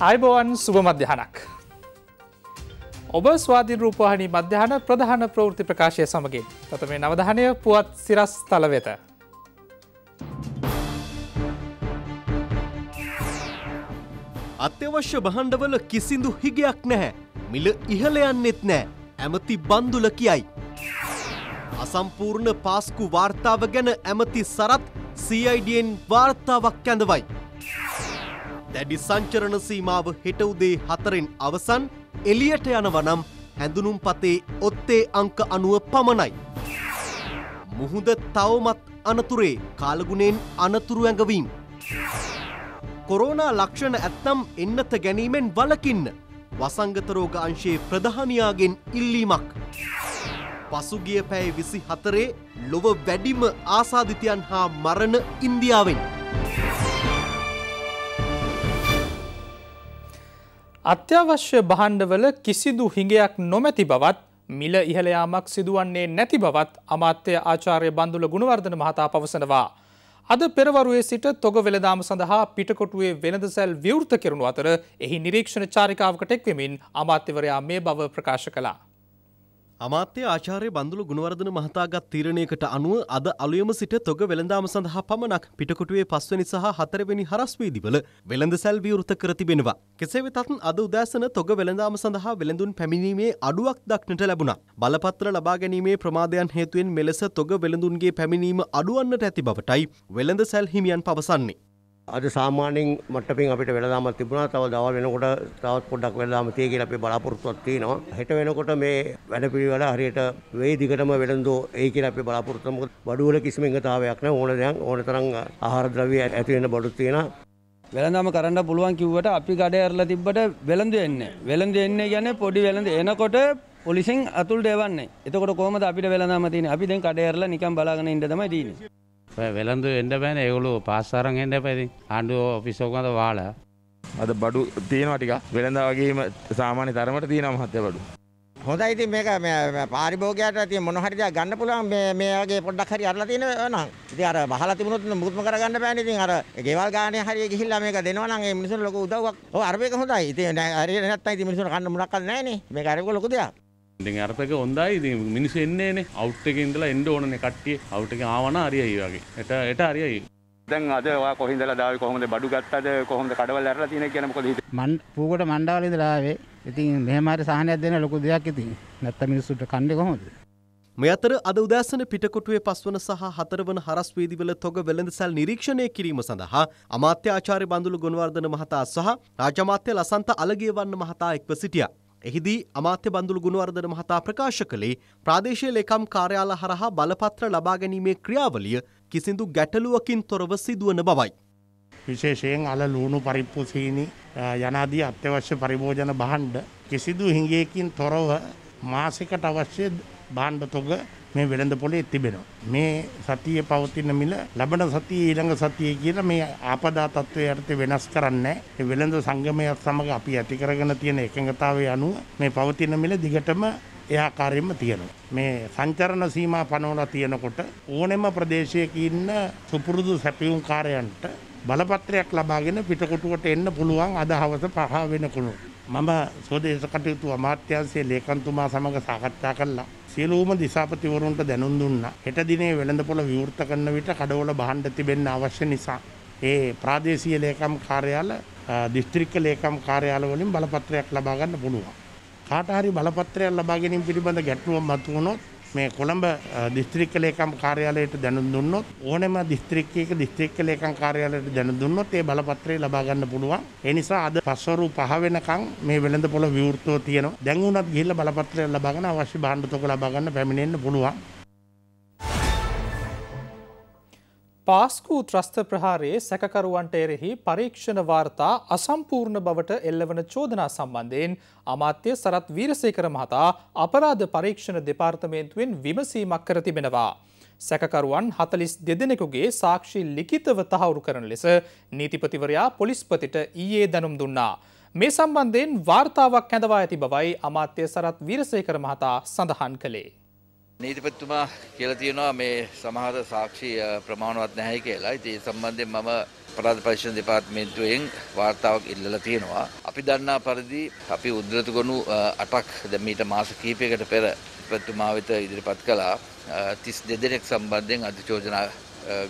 අයිබෝවන් සුභ මධ්‍යහනක්. ඔබ ස්වාධීන රූපහනි මධ්‍යහන ප්‍රධාන ප්‍රවෘති ප්‍රකාශය සමගින් තත මේ නවධානය පුවත් සිරස් තලවෙත. අත්‍යවශ්‍ය බහණ්ඩවල කිසිදු හිගයක් නැහැ. මිල ඉහළ යන්නෙත් නෑ ඇමති බන්දුල කියයි. අසම්පූර්ණ පාස්කු වාර්තාව ගැන ඇමති සරත් CIDන් වාර්තාවක් ඇඳවයි. දැඩි සංචරණ සීමාව හෙට උදේ හතරෙන් අවසන් එලියට යනවනම් හැඳුනුම් පතේ ඔත්තේ අංක අනුව පමණයි. මුහුද තවමත් අනතුරේ කාලගුණෙන් අනතුරු ඇඟවීම්. කොරෝනා ලක්ෂණ ඇත්තම් එන්නත ගැනීමෙන් වලකින්න. වසංගතරෝග අංශයේ ප්‍රධානයාගෙන් ඉල්ලීමක්. පසුගිය පැය විසි හතරේ ලොව වැඩිම ආසාධිතයන් හා මරණ ඉන්දියාවෙන්. අත්‍යවශ්‍ය බහණ්ඩවල කිසිදු හිඟයක් නොමැති බවත් මිල ඉහළයාමක් සිදුවන්නේ නැති බවත් අමාත්‍ය ආචාර්ය බන්දුල ගුණවර්ධන මහතා පවසනවා. අද පෙරවරුවේ සිට තොග වෙළදාම සඳහා පිටකොටුවේ වෙළඳසැල් විවෘත කරනු අතර එහි නිරීක්ෂණ චාරිකාවකට එක්වෙමින් අමාත්‍යවරයා මේ බව ප්‍රකාශ කලා. අමාත්‍ය ආචාර්ය බන්දුලු ගුණවර්ධන මහතාගත් තීරණයකට අනුව අද අලුයම සිට තොග වෙළඳාම සඳහා පමණක් පිටකොටුවේ පස්වැනි සහ හතරවෙනි හරස් වීදිවල වෙළඳ සැල් විවෘත කර තිබෙනවා. කෙසේ වෙතත් අද උදෑසන තොග වෙළඳාම සඳහා වෙළඳුන් පැමිණීමේ අඩුවක් දක්නට ලැබුණා. බලපත්‍ර ලබා ගැනීමේ ප්‍රමාදයන් හේතුවෙන් මෙලෙස තොග වෙළඳුන්ගේ පැමිණීම අඩුවන්නට ඇති බවටයි වෙළඳ සැල් හිමියන් පවසන්නේ. අද සාමාන්‍යයෙන් මට්ටමින් අපිට වෙලදාමක් තිබුණා. තව දවල් වෙනකොට තවත් පොඩ්ඩක් වෙලදාම තියෙයි කියලා අපි බලාපොරොත්තුවක් තියෙනවා. හෙට වෙනකොට මේ වැඩපිළිවෙල හරියට වෙයි දිගටම වෙලඳෝ එයි කියලා අපි බලාපොරොත්තු මොකද බඩුවල කිසිම එකතාවයක් නැහැ. ඕන දැන් ඕන තරම් ආහාර ද්‍රව්‍ය ඇති වෙන බඩු තියෙනවා. වෙළඳම කරන්න පුළුවන් කිව්වට අපි ගඩේ ඇරලා තිබ්බට වෙළඳ එන්නේ. වෙළඳ එන්නේ කියන්නේ පොඩි වෙළඳ එනකොට පොලිසින් අතුල් දෙවන්නේ. එතකොට කොහොමද අපිට වෙළඳාම තියෙන්නේ? අපි දැන් කඩේ ඇරලා නිකන් බලාගෙන ඉන්න තමයි තියෙන්නේ. වෙළඳ එන්න බෑන ඒවුලු පස්සරන් එන්න පැති ආණ්ඩුව ඔෆිස්සෝකඳ වාලා අද බඩු තියෙනවා ටික වෙළඳ වගේම සාමාන්‍ය තරමට තියෙනවා මහත්ය බඩු හොඳයි ඉතින් මේක මේ පාරිභෝගිකයට තියෙන මොන හරි දෙයක් ගන්න පුළුවන් මේ මේ වගේ පොඩ්ඩක් හරි අරලා තියෙන නම් ඉතින් අර බහලා තිබුණොත් මුකුත්ම කරගන්න බෑනේ ඉතින් අර ගෙවල් ගානේ හරිය ගිහිල්ලා මේක දෙනවා නම් ඒ මිනිස්සුන්ට ලොකු උදව්වක් ඔව් අර මේක හොඳයි ඉතින් හරිය නැත්නම් ඉතින් මිනිස්සුන්ට කන්න මොනක්වත් නැහැ නේ මේක අරගෙන ලොකු දෙයක් ඉතින් අරපක හොඳයි ඉතින් මිනිස්සු එන්නේ නේ අවුට් එකේ ඉඳලා එන්න ඕනනේ කට්ටිය අවුට් එකේ ආවන හරියයි වගේ. එට එට හරියයි. දැන් අද ඔයා කොහින්ද දාවේ කොහොමද බඩු ගත්තද කොහොමද කඩවල ඇරලා තියෙන්නේ කියන මොකද හිතේ මන් පූකට මණ්ඩාවල ඉඳලා ආවේ ඉතින් මෙහෙම හරි සහනයක් දෙන ලොකු දෙයක් ඉතින් නැත්තම් මිනිස්සුන්ට කන්නේ කොහොමද මේ අතර අද උදෑසන පිටකොටුවේ පස්වන සහ හතරවන හරස් වේදිවල තොග වෙළඳසැල් නිරීක්ෂණය කිරීම සඳහා අමාත්‍ය ආචාර්ය බඳුළු ගුණවර්ධන මහතා සහ රාජමාත්‍ය ලසන්ත අලගියවන්න මහතා එක්ව සිටියා එහිදී අමාත්‍ය බන්දුළු ගුණවර්ධන මහතා ප්‍රකාශ කළේ ප්‍රාදේශීය ලේකම් කාර්යාල හරහා බලපත්‍ර ලබා ගැනීමේ ක්‍රියාවලිය කිසිදු ගැටලුවකින් තොරව සිදුවන බවයි. විශේෂයෙන් අල ලුණු පරිප්පු සීනි යනාදී අත්‍යවශ්‍ය පරිභෝජන භාණ්ඩ කිසිදු හිඟයකින් තොරව මාසිකට අවශ්‍ය භාණ්ඩ තොග මේ වෙළඳ පොලේ තිබෙනවා. මේ සතියේ පවතින මිල ලබන සතියේ ඊළඟ සතියේ කියලා මේ ආපදා තත්ත්වයේ යටතේ වෙනස් කරන්නේ නැහැ. වෙළඳ සංගමයත් සමග අපි ඇති කරගෙන තියෙන එකඟතාවය අනුව මේ පවතින මිල දිගටම එයාකාරයෙන්ම තියෙනවා. මේ සංචරණ සීමා පනවලා තියෙනකොට ඕනෙම ප්‍රදේශයක ඉන්න සුපුරුදු සැපියුම්කාරයන්ට බලපත්‍රයක් ලබාගෙන පිටකොටුවට එන්න පුළුවන් අද හවස පහ වෙනකුණු. මම සෝදේශ කටයුතු අමාත්‍යාංශයේ ලේකම්තුමා සමග සාකච්ඡා කළා. සියලූම දිසාපතිවරුන්ට දැනුම් දුන්නා. හෙට දිනේ වෙළඳපොළ විවෘත කරන විට කඩවල බහන්ඩ තිබෙන්න අවශ්‍ය නිසා. ඒ ප්‍රාදේශීය ලේකම් කාර්යාල දිස්ත්‍රික්ක ලේකම් කාර්යාලවලින් බලපත්‍රයක් ලබා ගන්න පුළුවන්. කාට හරි බලපත්‍රයක් ලබා ගැනීම පිළිබඳ ගැටලුවක් මතුවුණොත් මේ කොළඹ දිස්ත්‍රික්ක ලේකම් කාර්යාලයට දැනුම් දුන්නොත් ඕනෑම දිස්ත්‍රික්කයක දිස්ත්‍රික්ක ලේකම් කාර්යාලයට දැනුම් දුන්නොත් ඒ බලපත්‍රය ලබා ගන්න පුළුවන්. ඒ නිසා අද පස්වරු 5 වෙනකන් මේ වෙළඳ පොළ විවෘතව තියෙනවා. දැන් උනත් ගිහිල්ලා බලපත්‍රය ලබා ගන්න අවශ්‍ය භාණ්ඩ තොග ලබා ගන්න පැමිණෙන්න පුළුවන්. පාස්කූ ත්‍රස්ත ප්‍රහාරයේ සැකකරුවන්ට එරෙහි පරීක්ෂණ වාර්තා අසම්පූර්ණ බවට එල්ලවන චෝදනා සම්බන්ධයෙන් අමාත්‍ය සරත් වීරසේකර මහතා අපරාධ පරීක්ෂණ දෙපාර්තමේන්තුවෙන් විමසීමක් කර තිබෙනවා. සැකකරුවන් හතලිස් දෙදෙනෙකුගේ සාක්ෂි ලිඛිතව තහවුරු කරන ලෙස නීතිපතිවරයා පොලිස්පතිට ඊයේ දැනුම් දුන්නා. මේ සම්බන්ධයෙන් වාර්තාවක් හැඳවා ඇති බවයි අමාත්‍ය සරත් වීරසේකර මහතා සඳහන් කළේ. නීතිපතිතුමා කියලා තියෙනවා මේ සමහර සාක්ෂි ප්‍රමාණවත් නැහැ කියලා. ඉතින් ඒ සම්බන්ධයෙන් මම අපරාධ පරීක්ෂණ දෙපාර්තමේන්තුවෙන් වාර්තාවක් ඉල්ලලා තියෙනවා. අපි දන්නා පරිදි අපි උද්දෘත ගොනු 8ක් දැන් මීට මාස කිහිපයකට පෙර ප්‍රතිමාවිත ඉදිරිපත් කළා. 32 දෙනෙක් සම්බන්ධයෙන් අධිචෝදනා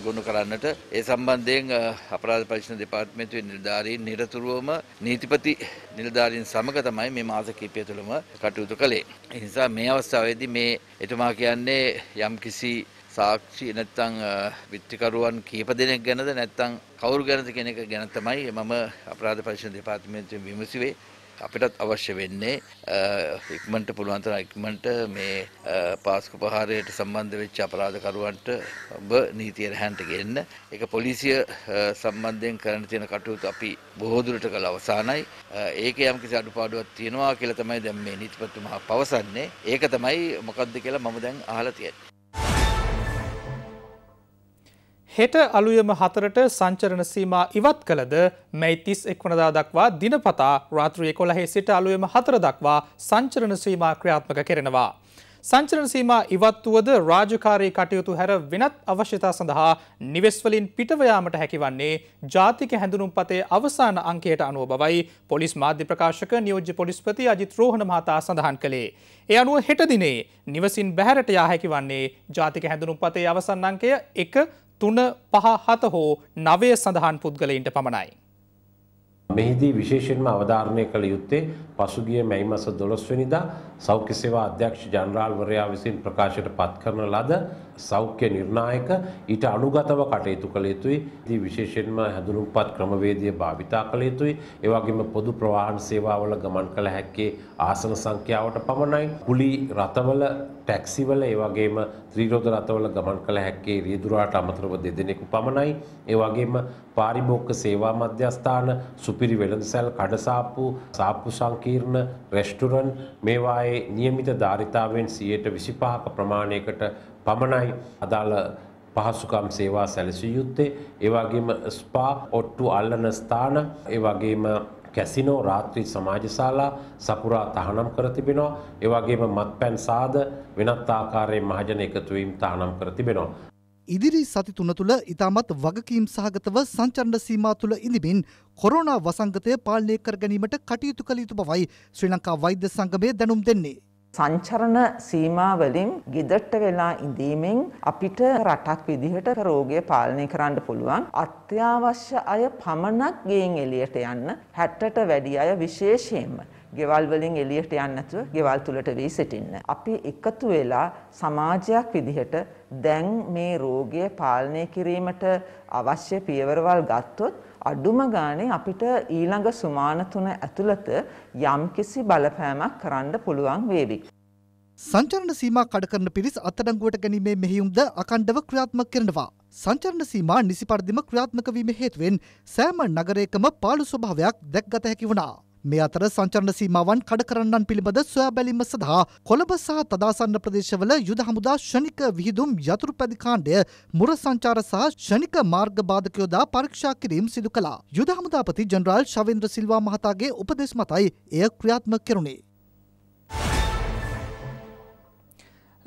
ගොුණු කරන්නට ඒ සම්බන්ධයෙන් අපරාධ පරිශන දෙපාර්ත්මේන්තුවේ නිලධාරීන් නිරතුරුවම නීතිපති නිලධාරීන් සමග තමයි මේ මාස කිපය තුළම කටයුතු කළේ. එනිසා මේ අවස්ථාවේදී මේ එතුමා කියන්නේ යම් කිසි සාක්ෂි නැත්තං විත්තිකරුවන් කීප දෙනෙක් ගැනද නැත්තං කවුරු ගැනද කෙනෙක ගැන තමයි මම අපරාධ පරිශන දෙපාර්ත්මේන්තුවෙන් විමසිවේ අපිටත් අවශ්‍ය වෙන්නේ ඉක්මනට පුළුවන් තරම් ඉක්මනට මේ පාස්කු ප්‍රහාරයට සම්බන්ධ වෙච්ච අපරාධකරුවන්ට ඔබ නීතිය රැහැන්ට ගෙන්න. ඒක පොලිසිය සම්බන්ධයෙන් කරන්න තියෙන කටයුතු අපි බොහෝ දුරට කළ අවසానයි. ඒකේ යම්කිසි අඩුපාඩුවක් තියෙනවා කියලා තමයි දැන් මේ නීතිපතිතුමා පවසන්නේ. ඒක තමයි මොකද්ද කියලා මම දැන් අහලා තියෙන්නේ. හෙට අලුයම හතරට සංචරණ සීමා ඉවත් කළද මැයි තිස් එක්වනදා දක්වා දිනපතා රාත්‍රිය කොළහේ සිට අලුයම හතර දක්වා සංචරණ සීමා ක්‍රියාත්මක කෙරෙනවා. සංචරණ සීමා ඉවත්වුවද රාජකාරී කටයුතු හැර වෙනත් අවශ්‍යතා සඳහා නිවෙස්වලින් පිටවයාමට හැකිවන්නේ ජාතික හැඳුනුම්පතේ අවසාන අංකයට අනුව බවයි පොලිස් මාධ්‍ය ප්‍රකාශක නියෝජ්‍ය පොලිස්පති අජිත් රෝහණ මහතා සඳහන් කළේ. ඒ අනුව හෙට දිනේ නිවසින් බැහැරට යා හැකිවන්නේ ජාතික හැඳුනුම්පතේ අවසන් අංකය එක තුන පහ හත හෝ නවය සඳහන් පුද්ගලයින්ට පමණයි. මෙහිදී විශේෂෙන්ම අවධාරණය කළ යුත්තේ පසුගිය මැයි මස දොළොස්වනිදා සෞඛ්‍ය සේවා අධ්‍යක්ෂ ජනරාල්වරයා විසින් ප්‍රකාශයට පත් කරන ලද සෞඛ්‍ය නිර්ණායක ඊට අනුගතව කටයුතු කළ යුතුයි. ඉතින් විශේෂයෙන්ම හැඳුනුම්පත් ක්‍රමවේදය භාවිතා කළ යුතුයි. ඒ වගේම පොදු ප්‍රවාහන සේවාවල ගමන් කළ හැක්කේ ආසන සංඛ්‍යාවට පමණයි. කුලි රථවල ටැක්සිවල ඒ වගේම ත්‍රිරෝද රථවල ගමන් කළ හැක්කේ රියදුරාට අමතරව දෙදෙනෙකු පමණයි. ඒ වගේම පාරිභෝගික සේවා මධ්‍යස්ථාන, සුපිරි වෙළඳසැල්, කඩසාප්පු, සාප්පු සංකීර්ණ, රෙස්ටුරන්ට් මේවායේ සභාවේ નિયમિત ධාරිතාවෙන් 125ක ප්‍රමාණයකට පමණයි අදාළ පහසුකම් සේවා සැලසිය යුත්තේ ඒ වගේම ස්පා ඔට්ටු අල්ලන ස්ථාන ඒ වගේම කැසිනෝ රාත්‍රී සමාජශාලා සපුරා තහනම් කර තිබෙනවා ඒ වගේම මත්පැන් සාද වෙනත් ආකාරයේ මහජන එකතුවීම් තහනම් කර තිබෙනවා ඉදිරි සති තුන තුළ ඉතාමත් වගකීම් සහගතව සංචරණ සීමා තුළ ඉඳමින් කොරෝනා වසංගතය පාලනය කර ගැනීමට කටයුතු කළ යුතු බවයි ශ්‍රී ලංකා වෛද්‍ය සංගමය දැනුම් දෙන්නේ. සංචරණ සීමාවලින් ගෙදට්ට වෙලා ඉඳීමෙන් අපිට රටක් විදිහට රෝගය පාලනය කරන්න පුළුවන්. අත්‍යවශ්‍ය අය පමණක් ගේන් එලියට යන්න හැට්ටට වැඩි අය විශේෂයෙන්ම. ගෙවල් වලින් එළියට යන්නේ නැතුව ගෙවල් තුලට වී සිටින්න. අපි එකතු වෙලා සමාජයක් විදිහට දැන් මේ රෝගය පාලනය කිරීමට අවශ්‍ය පියවරවල් ගත්තොත් අඩුම ගානේ අපිට ඊළඟ සුමාන තුන ඇතුළත යම්කිසි බලපෑමක් කරන්න පුළුවන් වේවි. සංචරණ සීමා කඩ කරන පිරිස් අත්අඩංගුවට ගැනීමේ මෙහෙයුම්ද අකණ්ඩව ක්‍රියාත්මක කරනවා. සංචරණ සීමා නිසි පරිදිම ක්‍රියාත්මක වීම හේතුවෙන් සෑම නගරයකම පාළු ස්වභාවයක් දැක්ගත හැකි වුණා. මේ අතර සංචරණ සීමාවන් කඩ කරන්නන් පිළිබඳ සොයා බැලීම සඳහා කොළඹ සහ තදාසන්න ප්‍රදේශවල යුද හමුදා ෂණික විහිදුම් යතුරු පැදි කාණ්ඩය මුර සංචාර සහ ෂණික මාර්ග බාධකයෝදා පරීක්ෂා කිරීම සිදු කළා. යුද හමුදාපති ජනරාල් ශවේන්ද්‍ර සිල්වා මහතාගේ උපදෙස් මතයි එය ක්‍රියාත්මක කෙරුණේ.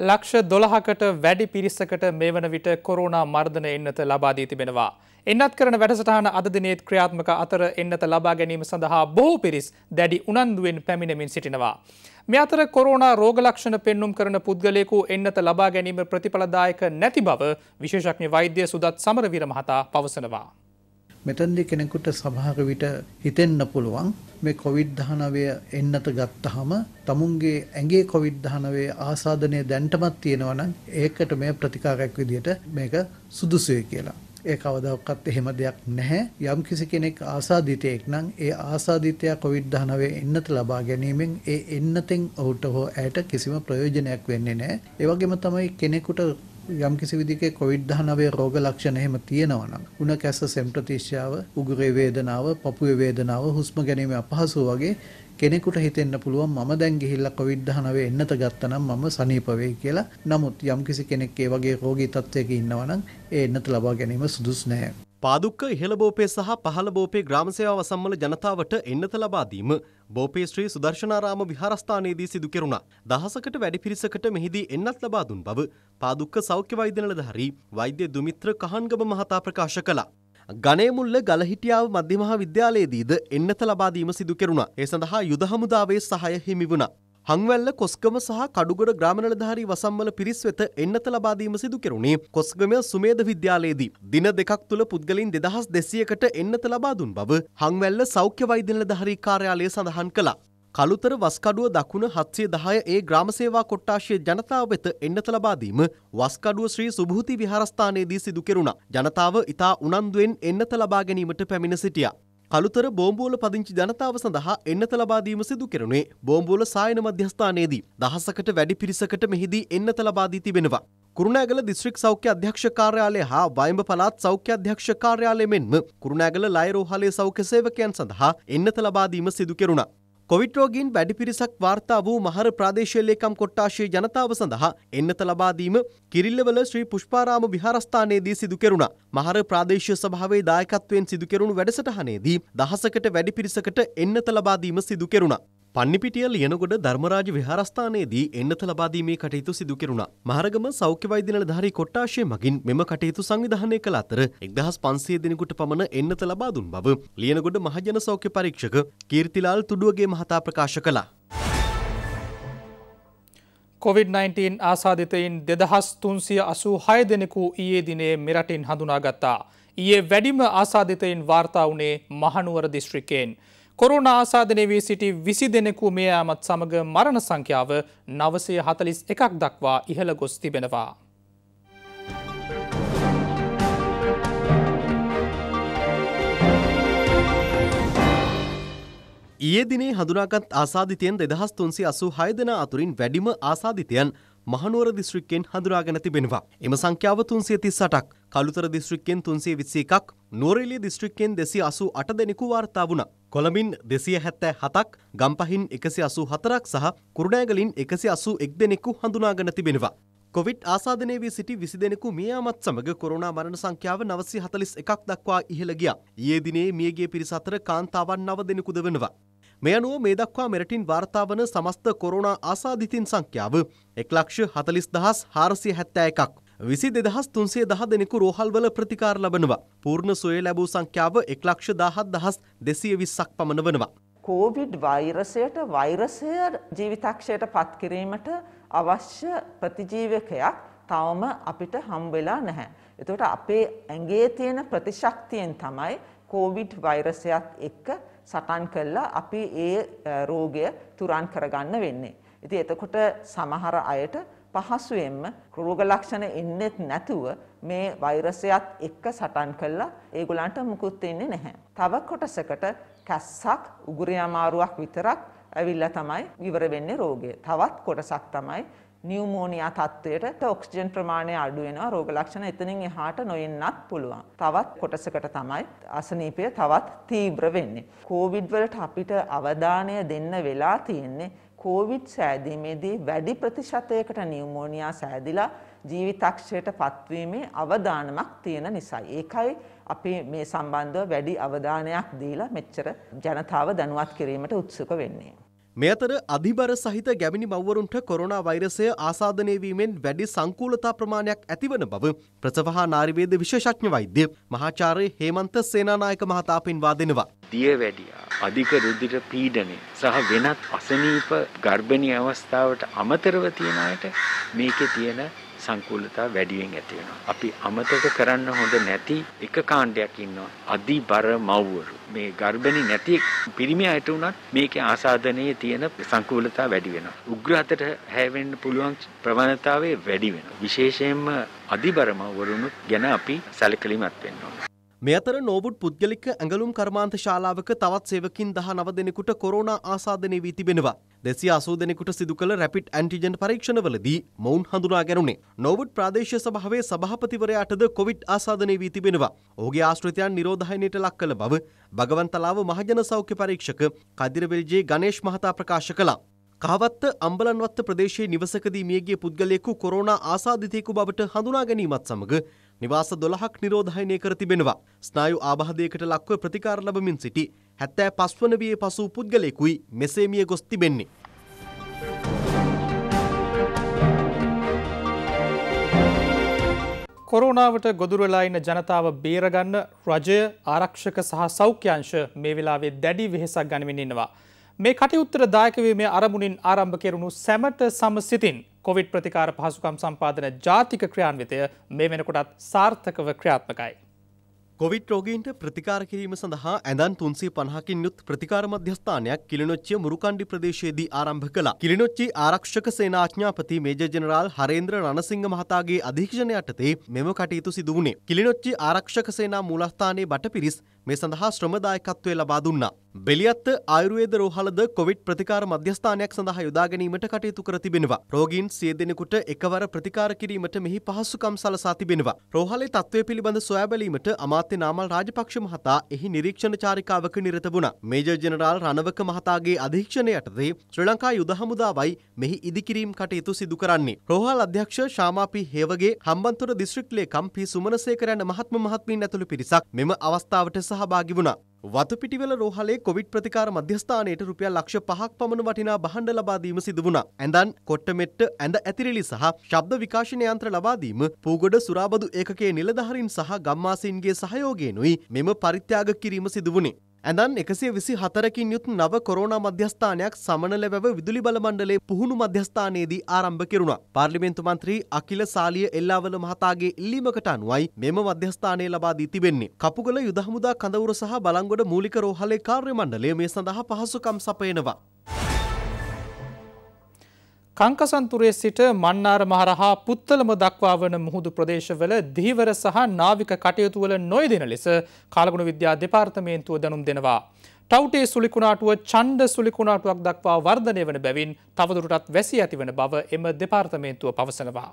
ලක්ෂ දොළහකට වැඩි පිරිස්සකට මේ වන විට කොරුණා මර්ධන එන්නත ලබාදී තිබෙනවා. එන්නත් කරන වැඩසටහන අදදිනේත් ක්‍රියාත්මක අතර එන්නත ලබා ගැනීම සඳහා බොහෝ පිරිස් දැඩි උනන්දුවෙන් පැමිණමින් සිටිනවා. මෙ අතර කොරුණ රෝගලක්ෂණ පෙන්නුම් කරන පුද්ගලයකු එන්නත ලබා ගැනීම ප්‍රතිඵලදායක නැති බව විශේෂඥ වෛද්‍ය සුදත් සමරවිර මහතා පවසනවා. මෙතෙන්දී කෙනෙකුට සමහර විට හිතෙන්න පුළුවන් මේ කොවිඩ්-19 එන්නත ගත්තාම තමුන්ගේ ඇඟේ කොවිඩ්-19 ආසාදනය දැන්ටමත් තියෙනවා ඒකට මේ ප්‍රතිකාරයක් විදියට මේක සුදුසුයි කියලා. ඒ කවදාවත් එහෙම දෙයක් නැහැ. යම්කිසි කෙනෙක් ආසාදිතයෙක් නම් ඒ ආසාදිතයා කොවිඩ්-19 එන්නත ලබා ගැනීමෙන් ඒ එන්නතෙන් ඔහුට හෝ ඇයට කිසිම ප්‍රයෝජනයක් වෙන්නේ නැහැ. ඒ වගේම තමයි කෙනෙකුට යම් කිසි විදිහක COVID-19 රෝග ලක්ෂණ එහෙම තියෙනවා නම් උණ කැස සෙම්ප්‍රතිශ්‍යාව, උගුරේ වේදනාව, පපුවේ වේදනාව, හුස්ම ගැනීම අපහසු වගේ කෙනෙකුට හිතෙන්න පුළුවන් මම දැන් ගිහිල්ලා COVID-19 එන්නත ගත්තනම් මම සනීප වෙයි කියලා. නමුත් යම්කිසි කෙනෙක් ඒ වගේ රෝගී තත්ත්වයක ඉන්නවා නම් ඒ එන්නත ලබා ගැනීම සුදුසු නැහැ. පාදුක්ක ඉහළ බෝපේ සහ පහළ බෝපේ ග්‍රාම සේවාව සම්මල ජනතාවට එන්නත ලබා දීම බෝපේ ශ්‍රී සුදර්ශනාරාම විහාරස්ථානයේදී සිදු කෙරුණා. දහසකට වැඩි පිරිසකට මෙහිදී එන්නත් ලබා දුන් බව පාදුක්ක සෞඛ්‍ය වෛද්‍ය නිලධාරී වෛද්‍ය දුමිත්‍ර කහන්ගම මහතා ප්‍රකාශ කළා. ගණේමුල්ල ගලහිටියාව මධ්‍යමහා විද්‍යාලයේදීද එන්නත ලබා දීම සිදු කෙරුණා. ඒ සඳහා යුද හමුදාවේ සහාය හිමි වුණා. හංවැල්ල කොස්ගම සහ කඩුගොඩ ග්‍රාමණලධාරී වසම්වල පිරිස් වෙත එන්නත ලබා දීම සිදු කෙරුණේ කොස්ගම සුමේද විද්‍යාලයේදී දින දෙකක් තුල පුද්ගලයින් 2200කට එන්නත ලබා දුන් බව හංවැල්ල සෞඛ්‍ය වෛද්‍යනලධාරී කාර්යාලය සඳහන් කළා. කළුතර වස්කඩුව දකුණ 710 ඒ ග්‍රාම සේවා කොට්ටාශය ජනතාව වෙත එන්නත ලබා දීම වස්කඩුව ශ්‍රී සුභූති විහාරස්ථානයේදී සිදු කෙරුණා. ජනතාව ඉතා උනන්දුවෙන් එන්නත ලබා ගැනීමට පැමිණ සිටියා. කළුතර බෝම්බෝල පදිංචි ජනතාව සඳහා එන්නත ලබාදීම සිදු කෙරුණේ බෝම්බෝල සායන මධ්‍යස්ථානයේදී දහසකට වැඩි පිරිසකට මෙහිදී එන්නත ලබාදී තිබෙනවා. කුරුණෑගල දිස්ත්‍රික් සෞඛ්‍ය අධ්‍යක්ෂ කාර්යාලය හා වයඹ පළාත් සෞඛ්‍ය අධ්‍යක්ෂ කාර්යාලය මෙන්ම කුරුණෑගල ලය රෝහලේ සෞඛ්‍ය සේවකයන් සඳහා එන්නත ලබා දීම සිදු කෙරුණා. කොවිඩ් රෝගීන් වැඩි පිරිසක් වාර්තා වූ මහර ප්‍රාදේශීය ලේකම් කොට්ටාශයේ ජනතාව සඳහා එන්නත ලබා දීම කිරිල්ලවල ශ්‍රී පුෂ්පාරාම විහාරස්ථානයේදී සිදු කෙරුණා. මහර ප්‍රාදේශීය සභාවේ දායකත්වයෙන් සිදු කෙරුණු වැඩසටහනේදී දහසකට වැඩි පිරිසකට එන්නත ලබා දීම සිදු කෙරුණා. පන්නිපිටියල් යනකොට ධර්මරාජ විහාරස්ථානයේදී එන්නත ලබාදීමේ කටයුතු සිදු කෙරුණා. මහරගම සෞඛ්‍ය වෛද්‍යනල ධාරී කොට්ටාශය මගින් මෙම කටයුතු සංවිධානය කළ අතර 1500 දිනෙකට පමණ එන්නත ලබා දුන් බව ලියනගොඩ මහජන සෞඛ්‍ය පරීක්ෂක කීර්තිලාල් තුඩුවගේ මහතා ප්‍රකාශ කළා. COVID-19 ආසාධිතයින් දෙදහස් තුන්සිය අසූ හය දෙනෙකු ඊයේ දිනේ මෙරටින් හඳුනාගත්තා. ඊයේ වැඩිම ආසාධිතයින් වාර්තා වුණේ මහනුවර දිස්ත්‍රිකයෙන්. කොරුණ ආසාධනය වී සිටි විසි දෙනෙකු මේ යාමත් සමඟ මරණ සංඛ්‍යාව නවසය හතලිස් එකක් දක්වා ඉහළ ගොස් තිබෙනවා. ඊයේ දිනේ හඳුනාගත් ආසාධිතයන් දෙදහස් තුන්සි අසු හයදන අතුරින් වැඩිම ආසාධිතයන් මහනුවර දිස්ත්‍රික්කෙන් හඳුනාගෙන තිබෙනවා. එම සංඛ්‍යාව 338ක්, කළුතර දිස්ත්‍රික්කෙන් 321ක්, නුවරඑළිය දිස්ත්‍රික්කෙන් 288 දෙනෙකු වාර්තා වුණා. කොළඹින් 277ක්, ගම්පහින් 184ක් සහ කුරුණෑගලින් 181 දෙනෙකු හඳුනාගෙන තිබෙනවා. කොවිට් ආසාධනය වී සිටි විසි දෙනෙකු මියමත් සමඟ කොරුණා මරණ සංඛ්‍යාව නවසි හතලිස් එකක් දක්වා ඉහළ ගියා. ඒ දිනේ මියගේ පිරිසතර කාන්තාවන් නව දෙනෙකුද වෙනවා. මේ අනුව මේ දක්වා මෙරටින් වාර්තාාවන සමස්ත කොරුණා ආසාධිතින් සංඛ්‍යාව එක් ලක්ෂ හතලිස් දහස් හාරසිය හැත්තෑ එකක්. විසි දෙදහස් තුන්සේ දහ දෙනෙකු රෝහල්වල ප්‍රතිකාර ලබනවා. පූර්ණ සොය ලැබූ සංඛ්‍යාව එක් ලක්ෂ දාහත් දහස් දෙසිය විස්සක් පමණ වනවා. කෝවිඩ් වෛරසයට වෛරසය ජීවිතක්ෂයට පත්කිරීමට අවශ්‍ය ප්‍රතිජීවකයක් තවම අපිට හම්බවෙලා නැහැ. එතකොට අපේ ඇගේ තියෙන ප්‍රතිශක්තියෙන් තමයි කෝවිඩ් වෛරසයත් එක්ක සටන් කළා අපි ඒ රෝගය තුරන් කරගන්න වෙන්නේ. ඉතින් එතකොට සමහර අයට පහසුවෙන්ම රෝග ලක්ෂණ එන්නේත් නැතුව මේ වෛරසයත් එක්ක සටන් කළා ඒගොල්ලන්ට මුකුත් වෙන්නේ නැහැ. තව කොටසකට කැස්සක්, උගුරේ අමාරුවක් විතරක් ඇවිල්ලා තමයි ඉවර වෙන්නේ රෝගය. තවත් කොටසක් තමයි නියුමෝනියා තත්ත්වයට ඔක්සිජන් ප්‍රමාණය අඩු වෙනවා රෝග ලක්ෂණ එතනින් එහාට නොයෙන්නත් පුළුවන්. තවත් කොටසකට තමයි අසනීපය තවත් තීව්‍ර වෙන්නේ. කොවිඩ් වලට අපිට අවධානය දෙන්න වෙලා තියෙන්නේ කොවිඩ් සෑදීමේදී වැඩි ප්‍රතිශතයකට නියුමෝනියා සෑදිලා ජීවිතක්ෂයට පත්වීමේ අවධානමක් තියෙන නිසා. ඒකයි අපි මේ සම්බන්ධව වැඩි අවධානයක් දීලා මෙච්චර ජනතාව දැනුවත් කිරීමට උත්සුක වෙන්නේ. මේ අතර අධිබර සහිත ගැමිණි මව්වරුන්ට කොරෝනා වෛරසය ආසාදනය වීමෙන් වැඩි සංකූලතා ප්‍රමාණයක් ඇතිවන බව ප්‍රසව හා නාරිවේද විශේෂඥ වෛද්‍ය මහාචාර්ය හේමන්ත සේනානායක මහතා පෙන්වා දෙනවා. දිය වැඩියා අධික රුධිර පීඩනය සහ වෙනත් අසනීප ගර්භණී අවස්ථාවට අමතරව තියෙන අයට මේකේ තියෙන සංකූලතාව වැඩියෙන් ඇති වෙනවා. අපි අමතක කරන්න හොඳ නැති එක කාණ්ඩයක් ඉන්නවා. අදිබර මව්වරු. මේ ගර්භණි නැති පිරිමි අයට උනත් මේකේ ආසාදනයේ තියෙන සංකූලතාව වැඩි වෙනවා. උග්‍රහතට හැවෙන්න පුළුවන් ප්‍රවණතාවය වැඩි වෙනවා. විශේෂයෙන්ම අදිබර මව්වරුන් ගැන අපි සැලකිලිමත් වෙන්න ඕනේ. මේ අතර නෝබුඩ් පුද්ගලික ඇඟලුම් කර්මාන්ත ශාලාවක තවත් සේවකින් 19 දෙනෙකුට කොරෝනා ආසාදනය වී තිබෙනවා. 280 දෙනෙකුට සිදු කළ රැපිඩ් ඇන්ටිජන් පරීක්ෂණවලදී මොවුන් හඳුනා ගැනුණේ. නෝබුඩ් ප්‍රාදේශීය සභාවේ සභාපතිවරයාටද කොවිඩ් ආසාදනය වී තිබෙනවා. ඔහුගේ ආශ්‍රිතයන් නිරෝධායනයට ලක් කළ බව භගවන්තලාව මහජන සෞඛ්‍ය පරීක්ෂක කදිර වෙල්ජේ ගණේෂ් මහතා ප්‍රකාශ කළා. කහවත්ත අම්බලන්වත්ත ප්‍රදේශයේ නිවසකදී මියගිය පුද්ගලයෙකු කොරෝනා ආසාදිතයෙකු බවට හඳුනා ගැනීමත් සමග නිවාස 12ක් නිරෝධායනය කර තිබෙනවා. ස්නායු ආබාධයකට ලක්ව ප්‍රතිකාර ලැබමින් සිටි 75 වන වියේ පසු පුද්ගලයෙකුයි මෙසේ මිය ගොස් තිබෙන්නේ. කොරෝනාවට ගොදුරලා ඉන්න ජනතාව බේරගන්න රජය ආරක්ෂක සහ සෞඛ්‍යංශ මේ වෙලාවේ දැඩි වෙහෙසක් ගනිමින් ඉන්නවා. මේ කටයුත්තර දායකවේ මේ අරමුණින් ආරම්භ කෙරුණු සැමට සමසිතින් කොවිඩ් ප්‍රතිකාර පහසුකම් සම්පාදන ජාතික ක්‍රියාන්විතය මේ වෙනකොටත් සාර්ථකව ක්‍රියාත්මකයි. කොවිඩ් රෝගීන්ට ප්‍රතිකාර කිරීම සඳහා ඇඳන් තුන්සේ පණහකින් යුත් ප්‍රතිකාර මධ්‍යස්ථානයක් කිලිනොච්චිය මුරුකණ්ඩි ප්‍රදේශයේදී ආරම්භ කළා. කිලිනොච්චි ආරක්ෂක සේනාඥාපති මේජර් ජෙනරාල් හරේන්ද්‍ර රණසිංහ මහතාගේ අධීක්ෂණය යටතේ මෙම කටයුතු සිදු වුණේ. කිලිනොච්චි ආරක්ෂක සේනා මූලස්ථානයේ බටපිරිස් මේ සඳහා ශ්‍රමදායකත්වය ලබා දුන්නා. බෙලියත්ත ආයුර්වේද රෝහලද කොවිඩ් ප්‍රතිකාර මධ්‍යස්ථානයක් සඳහා යොදා ගැනීමට කටයුතු කර තිබෙනවා. රෝගීන් සිය දෙනෙකුට එකවර ප්‍රතිකාර කිරීමට මෙහි පහසුකම් සලසා තිබෙනවා. රෝහලේ තත්ත්වය පිළිබඳ සොයා බැලීමට අමාත්‍ය නාමල් රාජපක්ෂ මහතා එහි නිරීක්ෂණ චාරිකාවක නිරත වුණා. මේජර් ජෙනරාල් රණවක මහතාගේ අධීක්ෂණය යටතේ ශ්‍රී ලංකා යුද හමුදාවයි මෙහි ඉදිකිරීම් කටයුතු සිදු කරන්නේ. රෝහල් අධ්‍යක්ෂ ශාමාපි හේවගේ හම්බන්තොට දිස්ත්‍රික් ලේකම් පී සුමනසේකරයන් මහත්ම මහත්මීන් ඇතුළු පිරිසක් මෙම අවස්ථාවට සහභාගි වුණා. වතුපිටිවල රෝහලේ කොවිඩ් ප්‍රතිකාර මධ්‍යස්ථානයට රුපියල් ලක්ෂ පහක් පමණ වටිනා බහණ්ඩ ලබා දීම සිදු වුණා. ඇඳන්, කොට්ටමෙට්ට, ඇඳ ඇතිරිලි සහ ශබ්ද විකාශන යන්ත්‍ර ලබා දීම පූගොඩ සුරාබදු ඒකකයේ නිලධාරීන් සහ ගම්මාසීන්ගේ සහයෝගයෙනුයි මෙම පරිත්‍යාග කිරීම සිදු වුණේ. ඇඳන් එකසිය විසි හතරකින් යුත් නව කොරෝනා මධ්‍යස්ථානයක් සමනලවැව විදුලි බලමණ්ඩලේ පුහුණු මධ්‍යස්ථානයේදී ආරම්භ කෙරුණා. පාර්ලිමේන්තු මන්ත්‍රී අකිල සාලිය එල්ලාවල මහතාගේ ඉල්ලීමකට අනුවයි මෙම මධ්‍යස්ථානය ලබා දී තිබෙන්නේ. කපුගල යුද හමුදා කඳවුර සහ බලංගොඩ මූලික රෝහලේ කාර්ය මණ්ඩලය මේ සඳහා පහසුකම් සපයනවා. කංකසන්තුරේ සිට මන්නාර මහරහා පුත්තලම දක්වා වන මුහුදු ප්‍රදේශවල දීවර සහ නාවික කටයුතුවල නොයදෙන ලෙස කාලගුණ විද්‍යා දෙපාර්තමේන්තුව දැනුම් දෙනවා. ටව්ටේ සුලිකුණාටුව චණ්ඩ සුලිකුණාටුවක් දක්වා වර්ධනය වන බැවින් තවදුරටත් වැසි ඇතිවන බව එම දෙපාර්තමේන්තුව පවසනවා.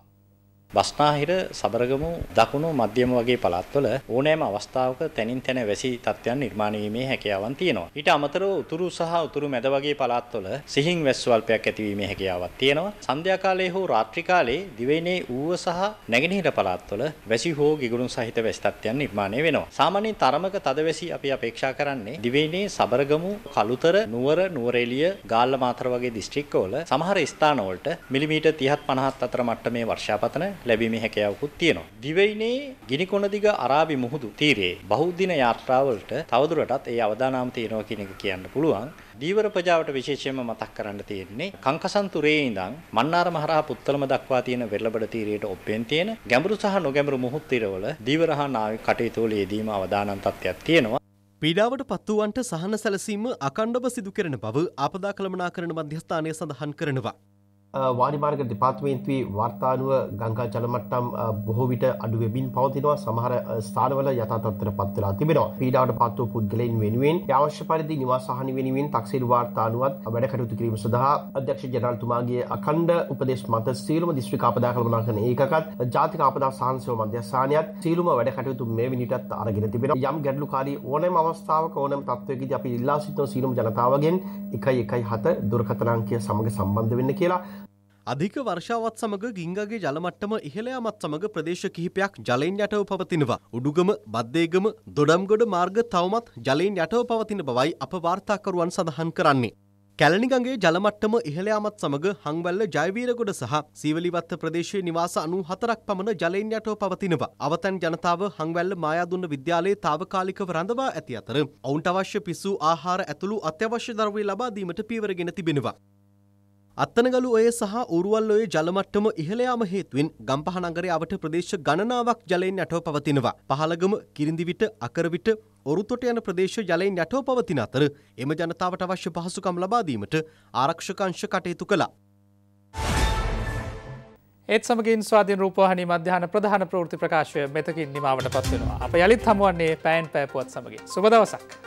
බස්නාහිර සබරගමු දකුණු මධ්‍යම වගේ පළාත්වල ඕනෑම අවස්ථාවක තැනින් තැන වැසි තත්ත්වයන් නිර්මාණය වීමේ හැකියාවන් තියෙනවා. ඊට අමතරව උතුරු සහ උතුරු මැද වගේ පළාත්වල සිහින් වැස්සල්පයක් ඇතිවීමේ හැකියාවක් තියෙනවා. සන්ධ්‍යා කාලයේ හෝ රාත්‍රී කාලයේ දිවයිනේ ඌව සහ නැගෙනහිර පළාත්වල වැසි හෝ ගිගුරුන් සහිත වැසි තත්ත්වයන් නිර්මාණය වෙනවා. සාමාන්‍යයෙන් තරමක තද වැසි අපි අපේක්ෂා කරන්නේ දිවයිනේ සබරගමු කලුතර නුවර නුවරඑළිය ගාල්ල මාතර වගේ දිස්ත්‍රික්කවල සමහර ස්ථානවලට මිලිමීටර් 30 50 අතර මට්ටමේ වර්ෂාපතන ලැබීමේ හැකියාවකුත් තියෙනවා. දිවයිනේ ගිනිකොන දිග අරාබි මුහුදු තීරයේ බහුදින යාත්‍රාවලට තවදුරටත් ඒ අවදානම් තියෙනවා කියන එක කියන්න පුළුවන්. දීවර ප්‍රජාවට විශේෂයෙන්ම මතක් කරන්න තියෙන්නේ කංකසන්තුරේ ඉඳන් මන්නාර මහරහා පුත්තලම දක්වා තියෙන වෙරළබඩ තීරයට ඔබෙන් තියෙන ගැඹුරු සහ නොගැඹුරු මුහුත් තීරවල දීවරහා නාවික කටයුතු වල යෙදීම අවදානම් තත්ත්වයක් තියෙනවා. පීඩාවට පත්වූවන්ට සහන සැලසීම අකණ්ඩව සිදු කරන බව ආපදා කළමනා කරන මධ්‍යස්ථානය සඳහන් කරනවා. වානිමාර්ග දෙපාත්මේන්තුවේ වාර්තානුව ගංකා ජලමට්ටම් බොහෝවිට අඩුවෙමින් පවතිනවා සමහර ස්ථානවල යථතත්තර පත්වලා තිබෙනවා පීඩාවට පත්ව පුද්ගලයින් වෙනුවෙන් අවශ්‍ය පරිදි නිවාසාහනි වෙනුවෙන් තක්සිල් වාර්තානුවත් වැඩ කටයුතු කිරීම සඳහා අධ්‍යක්ෂ ජනරල්තුමාගේ අකණ්ඩ උපදේශ මත සියලුම දිස්ත්‍රික් ආපදා කළමනා කරන ඒකකත් ජාතික ආපදා සාහන්සේව මධ්‍යස්ථානයත් සියලුම වැඩ කටයුතු මේ විනිටත් අරගෙන තිබෙනවා යම් ගැටලුකාරී ඕනෑම අවස්ථාවක ඕනෑම තත්ත්වයකදී අපි ඉල්ලා සිටින සියලුම ජනතාවගෙන් 1 1 7 දුරකථන අංකය සමග සම්බන්ධ වෙන්න කියලා අධික වර්ෂාවත් සමඟ ගිංගගේ ජලමට්ටම ඉහළ යාමත් සමඟ ප්‍රදේශ කිහිපයක් ජලයෙන් යටව පවතිනවා. උඩුගම, බද්දේගම, දොඩම්ගොඩ මාර්ග තවමත් ජලයෙන් යටව පවතින බවයි අප වාර්තාකරුවන් සඳහන් කරන්නේ. කැලණිගඟේ ජලමට්ටම ඉහළ යාමත් සමඟ හංවැල්ල ජයවීරගොඩ සහ සීවලිවත්ත ප්‍රදේශයේ නිවාස 94ක් පමණ ජලයෙන් යටව පවතිනවා. අවතැන් ජනතාව හංවැල්ල මායාදුන්න විද්‍යාලයේ తాවකාලිකව රඳවා ඇති අතර ඔවුන්ට අවශ්‍ය පිසු ආහාර ඇතුළු අත්‍යවශ්‍ය ද්‍රව්‍ය ලබා දීමට පියවර ගෙන තිබෙනවා. අත්තනගලු ඔය සහ ඌරුවල් ඔය ජලමට්ටම ඉහළ යාම හේතුවෙන් ගම්පහ නගරයේ අවට ප්‍රදේශ ගණනාවක් ජලයෙන් යටව පවතිනවා. පහළගම, කිරිඳිවිට, අකරවිට, ඔරුතොට යන ප්‍රදේශ ජලයෙන් යටව පවතින අතර එම ජනතාවට අවශ්‍ය පහසුකම් ලබා දීමට ආරක්ෂක අංශ කටයුතු කළා. ඒත් සමගින් ස්වාධීන රූපවාහිනී මධ්‍යහන ප්‍රධාන ප්‍රවෘත්ති ප්‍රකාශය මෙතකින් නිමාවට පත් වෙනවා. අප යලිත් හමුවන්නේ පෑන් පෑපුවත් සමගින්. සුබ දවසක්.